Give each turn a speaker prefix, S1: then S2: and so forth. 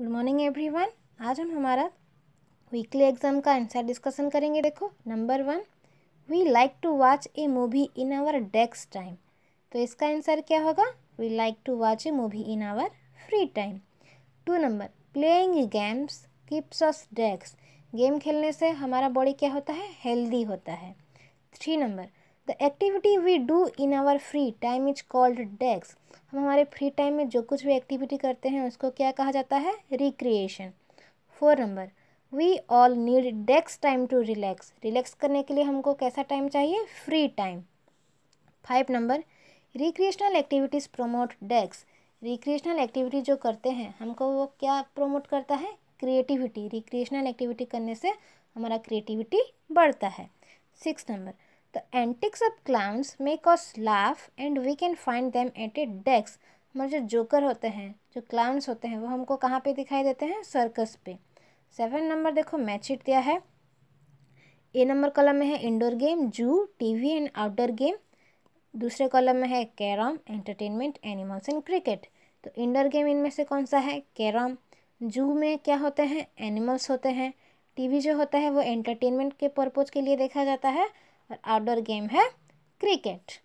S1: Good morning everyone आज हम हमारा वीकली एग्जाम का आंसर डिस्कशन करेंगे देखो number one we like to watch a movie in our desk time तो इसका आंसर क्या होगा we like to watch a movie in our free time two number playing games keeps us desk game खेलने से हमारा body क्या होता है हेल्दी होता है three number the activity we do in our free time is called dash हम हमारे फ्री टाइम में जो कुछ भी एक्टिविटी करते हैं उसको क्या कहा जाता है recreation four number we all need dash time to relax relax करने के लिए हमको कैसा टाइम चाहिए free time five number recreational activities promote dash recreational activity जो करते हैं हमको वो क्या प्रोमोट करता है क्रिएटिविटी रिक्रिएशनल एक्टिविटी करने से हमारा क्रिएटिविटी बढ़ता है six number The antics of clowns make us laugh and we can find them at a desk. मगर जो जोकर होते हैं जो क्लाउंस होते हैं वो हमको कहाँ पे दिखाई देते हैं सर्कस पे सेवन नंबर देखो मैच इट दिया है ए नंबर कॉलम में है indoor game zoo TV and outdoor game दूसरे कॉलम में है carrom entertainment animals and cricket तो इंडोर गेम इनमें से कौन सा है कैरम जू में क्या होते हैं एनिमल्स होते हैं टीवी जो होता है वो एंटरटेनमेंट के पर्पज़ के लिए देखा जाता है और आउटडोर गेम है क्रिकेट